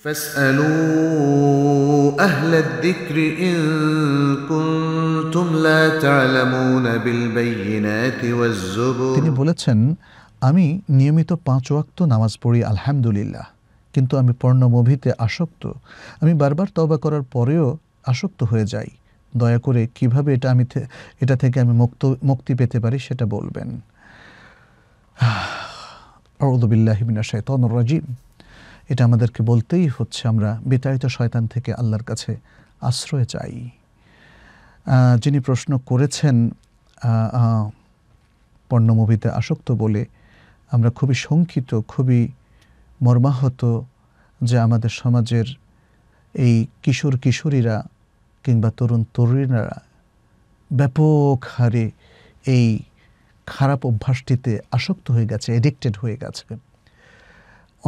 فاسألوا أهل الذكر إن كنتم لا تعلمون بالبينات والزبر তিনি বলেছেন আমি নিয়মিত পাঁচ ওয়াক্ত নামাজ পড়ি আলহামদুলিল্লাহ কিন্তু আমি পর্ণমভিতে আসক্ত আমি বারবার তবা করার পরেও আসক্ত হয়ে যাই দয়া করে কিভাবে এটা আমি এটা থেকে আমি মুক্ত মুক্তি পেতে পারি সেটা বলবেন আউদুবিল্লাহিমিনা শৈতন রাজিম এটা আমাদেরকে বলতেই হচ্ছে আমরা বিতাড়িত শয়তান থেকে আল্লাহর কাছে আশ্রয় চাই যিনি প্রশ্ন করেছেন পণ্য মুভিতে আসক্ত বলে আমরা খুবই শঙ্কিত খুবই মর্মাহত যে আমাদের সমাজের এই কিশোর কিশোরীরা কিংবা তরুণ তরুণীরা ব্যাপক হারে এই খারাপ অভ্যাসটিতে আসক্ত হয়ে গেছে এডিক্টেড হয়ে গেছে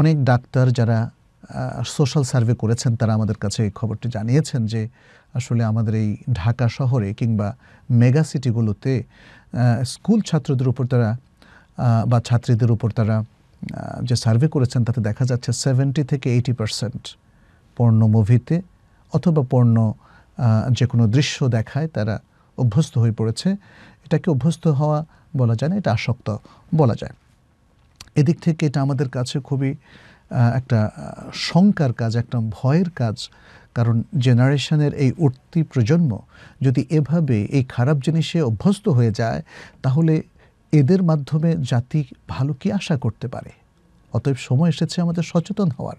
অনেক ডাক্তার যারা সোশ্যাল সার্ভে করেছেন তারা আমাদের কাছে এই খবরটি জানিয়েছেন যে আসলে আমাদের এই ঢাকা শহরে কিংবা মেগা সিটিগুলোতে স্কুল ছাত্রদের উপর তারা বা ছাত্রীদের উপর তারা যে সার্ভে করেছেন তাতে দেখা যাচ্ছে সেভেন্টি থেকে এইটি পার্সেন্ট পর্ণ মুভিতে অথবা পর্ণ যে কোনো দৃশ্য দেখায় তারা অভ্যস্ত হয়ে পড়েছে এটাকে অভ্যস্ত হওয়া বলা যায় না এটা আসক্ত বলা যায় এদিক থেকে এটা আমাদের কাছে খুবই একটা শঙ্কার কাজ একটা ভয়ের কাজ কারণ জেনারেশনের এই উঠতি প্রজন্ম যদি এভাবে এই খারাপ জিনিসে অভ্যস্ত হয়ে যায় তাহলে এদের মাধ্যমে জাতি ভালো কি আশা করতে পারে অতএব সময় এসেছে আমাদের সচেতন হওয়ার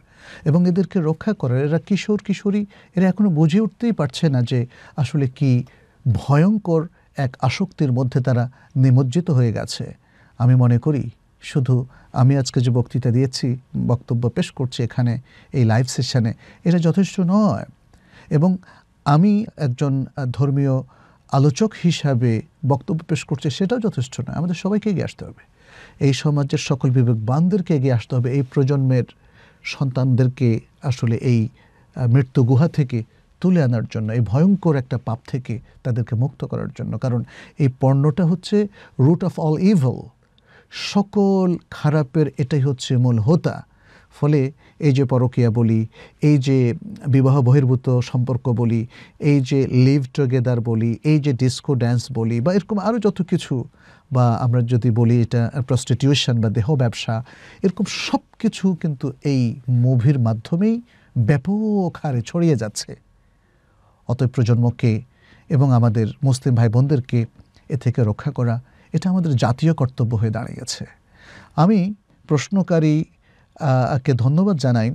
এবং এদেরকে রক্ষা করার এরা কিশোর কিশোরী এরা এখনও বুঝে উঠতেই পারছে না যে আসলে কি ভয়ঙ্কর এক আসক্তির মধ্যে তারা নিমজ্জিত হয়ে গেছে আমি মনে করি শুধু আমি আজকে যে বক্তৃতা দিয়েছি বক্তব্য পেশ করছি এখানে এই লাইভ সেশনে এটা যথেষ্ট নয় এবং আমি একজন ধর্মীয় আলোচক হিসাবে বক্তব্য পেশ করছি সেটাও যথেষ্ট নয় আমাদের সবাইকে এগিয়ে আসতে হবে এই সমাজের সকল বিবেকবানদেরকে এগিয়ে আসতে হবে এই প্রজন্মের সন্তানদেরকে আসলে এই মৃত্যু গুহা থেকে তুলে আনার জন্য এই ভয়ঙ্কর একটা পাপ থেকে তাদেরকে মুক্ত করার জন্য কারণ এই পণ্যটা হচ্ছে রুট অফ অল ইভল সকল খারাপের এটাই হচ্ছে মূল হোতা ফলে এই যে পরকিয়া বলি এই যে বিবাহ বহির্ভূত সম্পর্ক বলি এই যে লিভ টুগেদার বলি এই যে ডিস্কো ড্যান্স বলি বা এরকম আরও যত কিছু বা আমরা যদি বলি এটা প্রস্টিটিউশন বা দেহ ব্যবসা এরকম সব কিছু কিন্তু এই মুভির মাধ্যমেই ব্যাপক হারে ছড়িয়ে যাচ্ছে অতএব প্রজন্মকে এবং আমাদের মুসলিম ভাই বোনদেরকে এ থেকে রক্ষা করা এটা আমাদের জাতীয় কর্তব্য হয়ে দাঁড়িয়েছে আমি প্রশ্নকারী কে ধন্যবাদ জানাই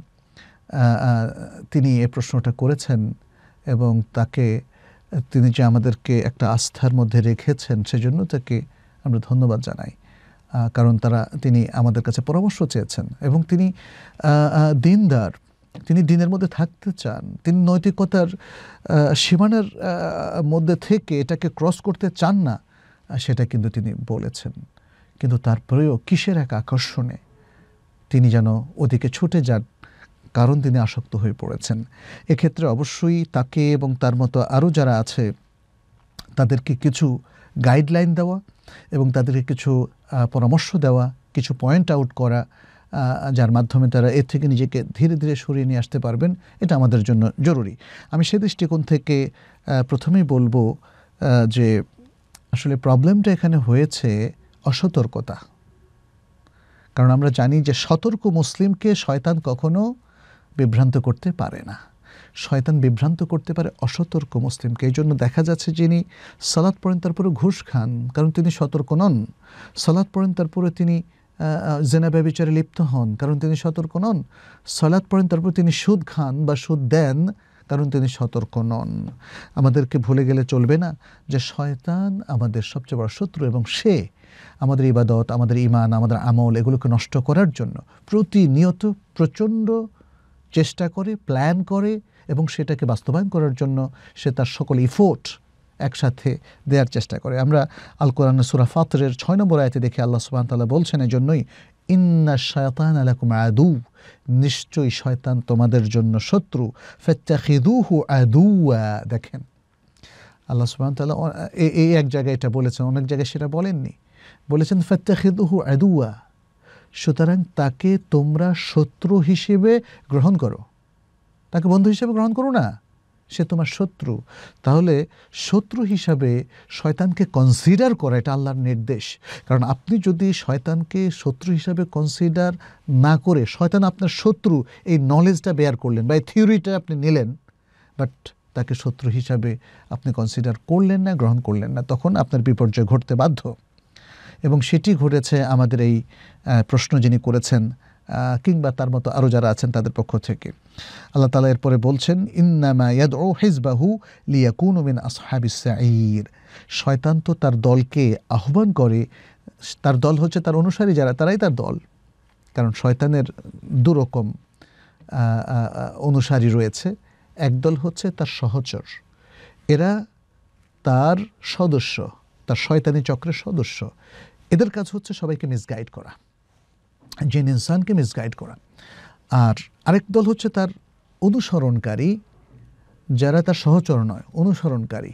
তিনি এ প্রশ্নটা করেছেন এবং তাকে তিনি যে আমাদেরকে একটা আস্থার মধ্যে রেখেছেন সেজন্য তাকে আমরা ধন্যবাদ জানাই কারণ তারা তিনি আমাদের কাছে পরামর্শ চেয়েছেন এবং তিনি দিনদার তিনি দিনের মধ্যে থাকতে চান তিনি নৈতিকতার সীমানার মধ্যে থেকে এটাকে ক্রস করতে চান না সেটা কিন্তু তিনি বলেছেন কিন্তু তারপরেও কিসের এক আকর্ষণে তিনি যেন ওদিকে ছুটে যান কারণ তিনি আসক্ত হয়ে পড়েছেন এক্ষেত্রে অবশ্যই তাকে এবং তার মতো আরও যারা আছে তাদেরকে কিছু গাইডলাইন দেওয়া এবং তাদেরকে কিছু পরামর্শ দেওয়া কিছু পয়েন্ট আউট করা যার মাধ্যমে তারা এর থেকে নিজেকে ধীরে ধীরে সরিয়ে নিয়ে আসতে পারবেন এটা আমাদের জন্য জরুরি আমি সে দৃষ্টিকোণ থেকে প্রথমেই বলবো যে আসলে প্রবলেমটা এখানে হয়েছে অসতর্কতা কারণ আমরা জানি যে সতর্ক মুসলিমকে শয়তান কখনো বিভ্রান্ত করতে পারে না শয়তান বিভ্রান্ত করতে পারে অসতর্ক মুসলিমকে এই জন্য দেখা যাচ্ছে যিনি সালাদ পড়েন তারপরে ঘুষ খান কারণ তিনি সতর্ক নন সালাদ পড়েন তারপরে তিনি জেনা ব্যবচারে লিপ্ত হন কারণ তিনি সতর্ক নন সলাদ পড়েন তারপর তিনি সুদ খান বা সুদ দেন কারণ তিনি সতর্ক নন আমাদেরকে ভুলে গেলে চলবে না যে শয়তান আমাদের সবচেয়ে বড় শত্রু এবং সে আমাদের ইবাদত আমাদের ইমান আমাদের আমল এগুলোকে নষ্ট করার জন্য প্রতিনিয়ত প্রচণ্ড চেষ্টা করে প্ল্যান করে এবং সেটাকে বাস্তবায়ন করার জন্য সে তার সকল ইফোর্ট একসাথে দেওয়ার চেষ্টা করে আমরা আল কোরআন সুরা ফাতরের ছয় নম্বর আয়তে দেখে আল্লাহ সুবাহতাল্লাহ বলছেন এজন্যই ইন্না শয়তান আলাকুম আদু নিশ্চয়ই শয়তান তোমাদের জন্য শত্রু ফেত্যাখিদুহু আদুয়া দেখেন আল্লাহ সুবাহ তাল্লাহ এই এক জায়গায় এটা বলেছেন অনেক জায়গায় সেটা বলেননি বলেছেন ফেত্যাখিদুহু আদুয়া সুতরাং তাকে তোমরা শত্রু হিসেবে গ্রহণ করো তাকে বন্ধু হিসেবে গ্রহণ করো না সে তোমার শত্রু তাহলে শত্রু হিসাবে শয়তানকে কনসিডার করা এটা আল্লাহর নির্দেশ কারণ আপনি যদি শয়তানকে শত্রু হিসাবে কনসিডার না করে শয়তান আপনার শত্রু এই নলেজটা বেয়ার করলেন বা এই থিওরিটা আপনি নিলেন বাট তাকে শত্রু হিসাবে আপনি কনসিডার করলেন না গ্রহণ করলেন না তখন আপনার বিপর্যয় ঘটতে বাধ্য এবং সেটি ঘটেছে আমাদের এই প্রশ্ন যিনি করেছেন কিংবা তার মতো আরও যারা আছেন তাদের পক্ষ থেকে আল্লাহ তালা এরপরে বলছেন ইন্নামা ইয়াদ ও হিজবাহু লিয়াকুন মিন আসহাবিস সাঈর শয়তান তো তার দলকে আহ্বান করে তার দল হচ্ছে তার অনুসারী যারা তারাই তার দল কারণ শয়তানের দুরকম অনুসারী রয়েছে একদল হচ্ছে তার সহচর এরা তার সদস্য তার শয়তানি চক্রের সদস্য এদের কাজ হচ্ছে সবাইকে মিসগাইড করা জিন ইনসানকে মিসগাইড করা আর আরেক দল হচ্ছে তার অনুসরণকারী যারা তার সহচর নয় অনুসরণকারী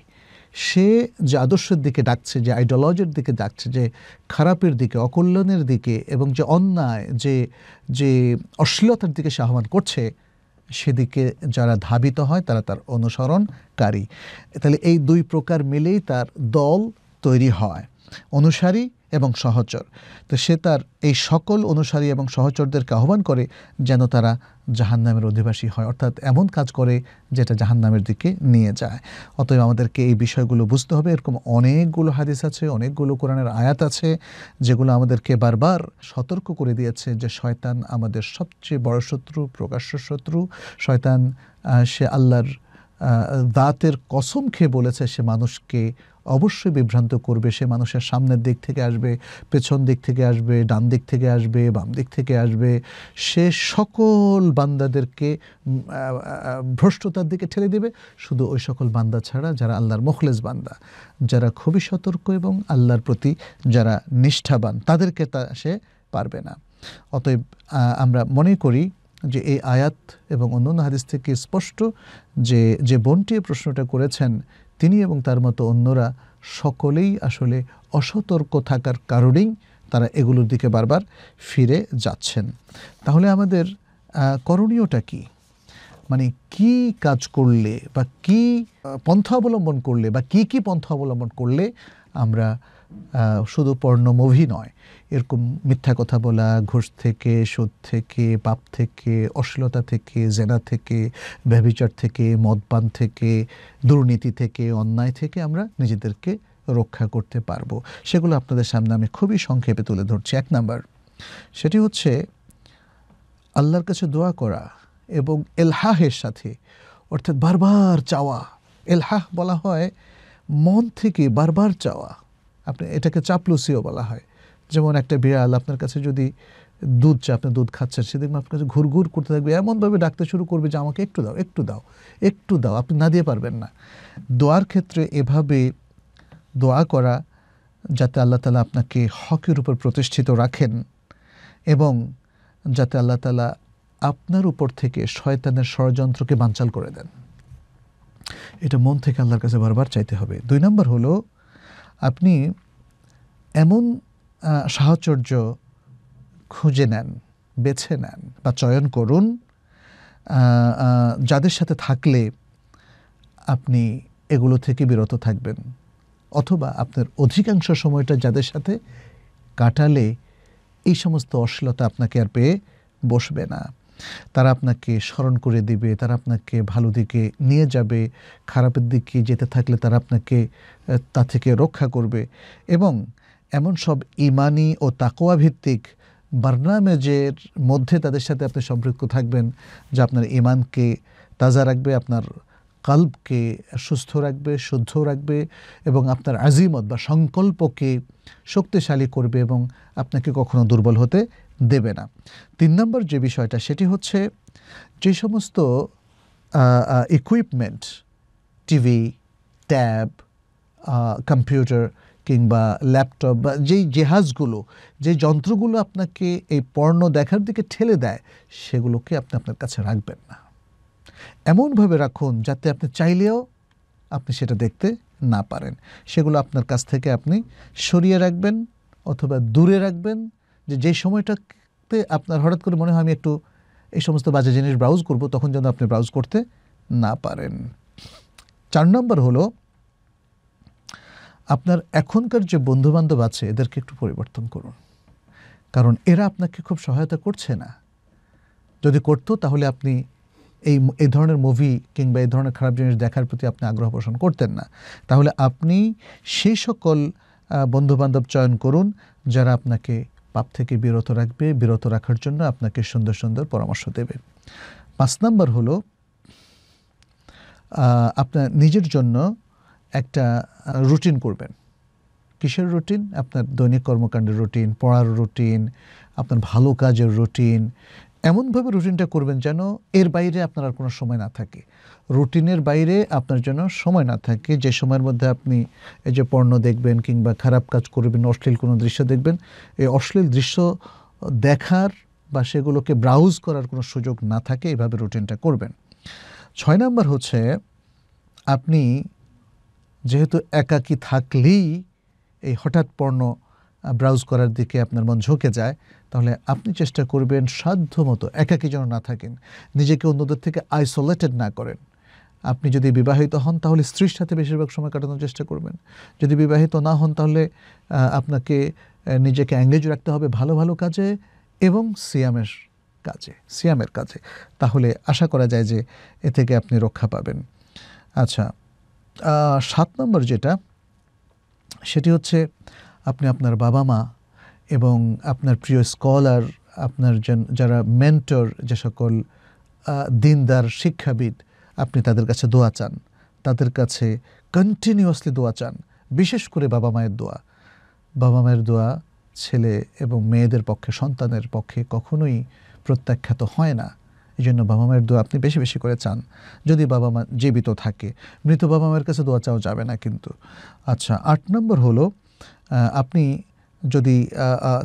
সে যে আদর্শের দিকে ডাকছে যে আইডিওলজির দিকে ডাকছে যে খারাপের দিকে অকল্যাণের দিকে এবং যে অন্যায় যে যে অশ্লীলতার দিকে সে আহ্বান করছে সেদিকে যারা ধাবিত হয় তারা তার অনুসরণকারী তাহলে এই দুই প্রকার মিলেই তার দল তৈরি হয় অনুসারী এবং সহচর তো সে তার এই সকল অনুসারী এবং সহচরদেরকে আহ্বান করে যেন তারা জাহান্নামের অধিবাসী হয় অর্থাৎ এমন কাজ করে যেটা জাহান্নামের দিকে নিয়ে যায় অতএব আমাদেরকে এই বিষয়গুলো বুঝতে হবে এরকম অনেকগুলো হাদিস আছে অনেকগুলো কোরআনের আয়াত আছে যেগুলো আমাদেরকে বারবার সতর্ক করে দিয়েছে যে শয়তান আমাদের সবচেয়ে বড় শত্রু প্রকাশ্য শত্রু শয়তান সে আল্লাহর দাঁতের কসম খেয়ে বলেছে সে মানুষকে অবশ্যই বিভ্রান্ত করবে সে মানুষের সামনের দিক থেকে আসবে পেছন দিক থেকে আসবে ডান দিক থেকে আসবে বাম দিক থেকে আসবে সে সকল বান্দাদেরকে ভ্রষ্টতার দিকে ঠেলে দেবে শুধু ওই সকল বান্দা ছাড়া যারা আল্লাহর মুখলেস বান্দা যারা খুবই সতর্ক এবং আল্লাহর প্রতি যারা নিষ্ঠাবান তাদেরকে তা সে পারবে না অতএব আমরা মনে করি যে এই আয়াত এবং অন্যান্য হাদিস থেকে স্পষ্ট যে যে বোনটি প্রশ্নটা করেছেন তিনি এবং তার মতো অন্যরা সকলেই আসলে অসতর্ক থাকার কারণেই তারা এগুলোর দিকে বারবার ফিরে যাচ্ছেন তাহলে আমাদের করণীয়টা কি মানে কি কাজ করলে বা কি পন্থা অবলম্বন করলে বা কি কি পন্থা অবলম্বন করলে আমরা শুধু পর্ণ মুভি নয় এরকম মিথ্যা কথা বলা ঘুষ থেকে সুদ থেকে পাপ থেকে অশ্লীলতা থেকে জেনা থেকে ব্যবিচার থেকে মদপান থেকে দুর্নীতি থেকে অন্যায় থেকে আমরা নিজেদেরকে রক্ষা করতে পারবো সেগুলো আপনাদের সামনে আমি খুবই সংক্ষেপে তুলে ধরছি এক নাম্বার সেটি হচ্ছে আল্লাহর কাছে দোয়া করা এবং এলহাহের সাথে অর্থাৎ বারবার চাওয়া এলহাহ বলা হয় মন থেকে বারবার চাওয়া আপনি এটাকে চাপলুসিও বলা হয় যেমন একটা বিড়াল আপনার কাছে যদি দুধ চা আপনি দুধ খাচ্ছেন সেদিন আপনার কাছে ঘুরঘুর করতে থাকবে এমনভাবে ডাকতে শুরু করবে যে আমাকে একটু দাও একটু দাও একটু দাও আপনি না দিয়ে পারবেন না দোয়ার ক্ষেত্রে এভাবে দোয়া করা যাতে আল্লাহ তালা আপনাকে হকের উপর প্রতিষ্ঠিত রাখেন এবং যাতে আল্লাহ তালা আপনার উপর থেকে শয়তানের ষড়যন্ত্রকে বাঞ্চাল করে দেন এটা মন থেকে আল্লাহর কাছে বারবার চাইতে হবে দুই নম্বর হলো আপনি এমন সাহচর্য খুঁজে নেন বেছে নেন বা চয়ন করুন যাদের সাথে থাকলে আপনি এগুলো থেকে বিরত থাকবেন অথবা আপনার অধিকাংশ সময়টা যাদের সাথে কাটালে এই সমস্ত অশ্লীলতা আপনাকে আর পেয়ে বসবে না তারা আপনাকে স্মরণ করে দিবে তারা আপনাকে ভালো দিকে নিয়ে যাবে খারাপের দিকে যেতে থাকলে তারা আপনাকে তা থেকে রক্ষা করবে এবং এমন সব ইমানি ও তাকোয়া ভিত্তিক বার্নামেজের মধ্যে তাদের সাথে আপনি সম্পৃক্ত থাকবেন যা আপনার ইমানকে তাজা রাখবে আপনার কাল্পকে সুস্থ রাখবে শুদ্ধ রাখবে এবং আপনার আজিমত বা সংকল্পকে শক্তিশালী করবে এবং আপনাকে কখনো দুর্বল হতে দেবে না তিন নম্বর যে বিষয়টা সেটি হচ্ছে যে সমস্ত ইকুইপমেন্ট টিভি ট্যাব কম্পিউটার কিংবা ল্যাপটপ বা যেই জেহাজগুলো যে যন্ত্রগুলো আপনাকে এই পর্ণ দেখার দিকে ঠেলে দেয় সেগুলোকে আপনি আপনার কাছে রাখবেন না এমনভাবে রাখুন যাতে আপনি চাইলেও আপনি সেটা দেখতে না পারেন সেগুলো আপনার কাছ থেকে আপনি সরিয়ে রাখবেন অথবা দূরে রাখবেন যে যে সময়টাতে আপনার হঠাৎ করে মনে হয় আমি একটু এই সমস্ত বাজে জিনিস ব্রাউজ করব তখন যেন আপনি ব্রাউজ করতে না পারেন চার নম্বর হলো আপনার এখনকার যে বন্ধুবান্ধব আছে এদেরকে একটু পরিবর্তন করুন কারণ এরা আপনাকে খুব সহায়তা করছে না যদি করতো তাহলে আপনি এই এই ধরনের মুভি কিংবা এই ধরনের খারাপ জিনিস দেখার প্রতি আপনি আগ্রহ পোষণ করতেন না তাহলে আপনি সেই সকল বন্ধুবান্ধব চয়ন করুন যারা আপনাকে পাপ থেকে বিরত রাখবে বিরত রাখার জন্য আপনাকে সুন্দর সুন্দর পরামর্শ দেবে পাঁচ নাম্বার হলো আপনার নিজের জন্য একটা রুটিন করবেন কিসের রুটিন আপনার দৈনিক কর্মকাণ্ডের রুটিন পড়ার রুটিন আপনার ভালো কাজের রুটিন এমনভাবে রুটিনটা করবেন যেন এর বাইরে আপনার আর কোনো সময় না থাকে রুটিনের বাইরে আপনার যেন সময় না থাকে যে সময়ের মধ্যে আপনি এই যে পণ্য দেখবেন কিংবা খারাপ কাজ করবেন অশ্লীল কোনো দৃশ্য দেখবেন এই অশ্লীল দৃশ্য দেখার বা সেগুলোকে ব্রাউজ করার কোনো সুযোগ না থাকে এভাবে রুটিনটা করবেন ছয় নম্বর হচ্ছে আপনি যেহেতু একাকি থাকলেই এই হঠাৎ পণ্য ব্রাউজ করার দিকে আপনার মন ঝুঁকে যায় তাহলে আপনি চেষ্টা করবেন সাধ্যমতো একাকী যেন না থাকেন নিজেকে অন্যদের থেকে আইসোলেটেড না করেন আপনি যদি বিবাহিত হন তাহলে স্ত্রীর সাথে বেশিরভাগ সময় কাটানোর চেষ্টা করবেন যদি বিবাহিত না হন তাহলে আপনাকে নিজেকে অ্যাঙ্গেজ রাখতে হবে ভালো ভালো কাজে এবং সিয়ামের কাজে সিয়ামের কাজে তাহলে আশা করা যায় যে এ থেকে আপনি রক্ষা পাবেন আচ্ছা সাত নম্বর যেটা সেটি হচ্ছে আপনি আপনার বাবা মা এবং আপনার প্রিয় স্কলার আপনার যারা মেন্টর যে সকল দিনদার শিক্ষাবিদ আপনি তাদের কাছে দোয়া চান তাদের কাছে কন্টিনিউয়াসলি দোয়া চান বিশেষ করে বাবা মায়ের দোয়া বাবা মায়ের দোয়া ছেলে এবং মেয়েদের পক্ষে সন্তানের পক্ষে কখনোই প্রত্যাখ্যাত হয় না এই জন্য বাবা মায়ের দোয়া আপনি বেশি বেশি করে চান যদি বাবা মা জীবিত থাকে মৃত বাবা মায়ের কাছে দোয়া চাওয়া যাবে না কিন্তু আচ্ছা আট নম্বর হলো আপনি যদি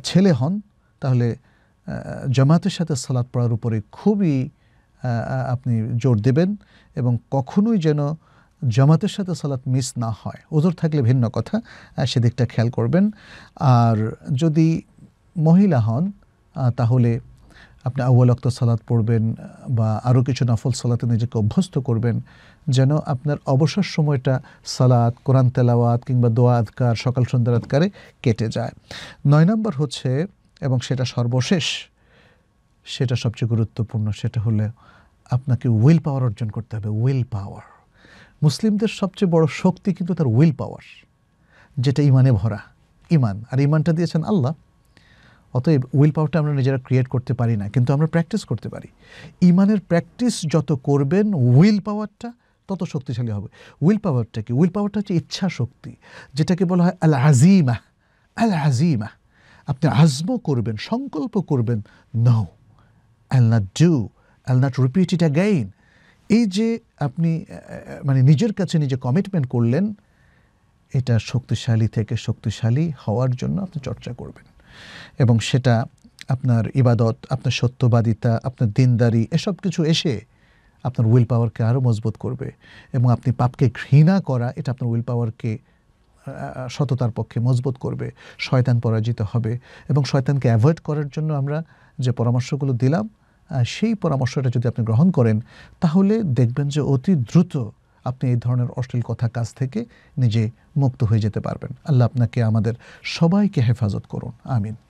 ছেলে হন তাহলে জামাতের সাথে সালাদ পড়ার উপরে খুবই আপনি জোর দেবেন এবং কখনোই যেন জামাতের সাথে সালাত মিস না হয় ওজোর থাকলে ভিন্ন কথা সেদিকটা খেয়াল করবেন আর যদি মহিলা হন তাহলে আপনি আউ্বাল অক্ত সালাদ পড়বেন বা আরও কিছু নফল সালাতে নিজেকে অভ্যস্ত করবেন যেন আপনার অবসর সময়টা সালাদ কোরআন তেলাওয়াত কিংবা দোয়া আধকার সকাল সন্ধ্যার আধকারে কেটে যায় নয় নম্বর হচ্ছে এবং সেটা সর্বশেষ সেটা সবচেয়ে গুরুত্বপূর্ণ সেটা হলে আপনাকে উইল পাওয়ার অর্জন করতে হবে উইল পাওয়ার মুসলিমদের সবচেয়ে বড় শক্তি কিন্তু তার উইল পাওয়ার যেটা ইমানে ভরা ইমান আর ইমানটা দিয়েছেন আল্লাহ অতএব উইল পাওয়ারটা আমরা নিজেরা ক্রিয়েট করতে পারি না কিন্তু আমরা প্র্যাকটিস করতে পারি ইমানের প্র্যাকটিস যত করবেন উইল পাওয়ারটা তত শক্তিশালী হবে উইল পাওয়ারটা কি উইল পাওয়ারটা হচ্ছে ইচ্ছা শক্তি যেটাকে বলা হয় আল আজিমা আল আজিমা আপনি আজম করবেন সংকল্প করবেন now or not do or not repeat it again এই যে আপনি মানে নিজের কাছে নিজে কমিটমেন্ট করলেন এটা শক্তিশালী থেকে শক্তিশালী হওয়ার জন্য আপনি চর্চা করবেন এবং সেটা আপনার ইবাদত আপনার সত্যবাদিতা আপনার দিনদারি এসব কিছু এসে আপনার উইল পাওয়ারকে আরও মজবুত করবে এবং আপনি পাপকে ঘৃণা করা এটা আপনার উইল পাওয়ারকে সততার পক্ষে মজবুত করবে শয়তান পরাজিত হবে এবং শয়তানকে অ্যাভয়েড করার জন্য আমরা যে পরামর্শগুলো দিলাম সেই পরামর্শটা যদি আপনি গ্রহণ করেন তাহলে দেখবেন যে অতি দ্রুত আপনি এই ধরনের অশ্লীল কথা কাজ থেকে নিজে মুক্ত হয়ে যেতে পারবেন আল্লাহ আপনাকে আমাদের সবাইকে হেফাজত করুন আমিন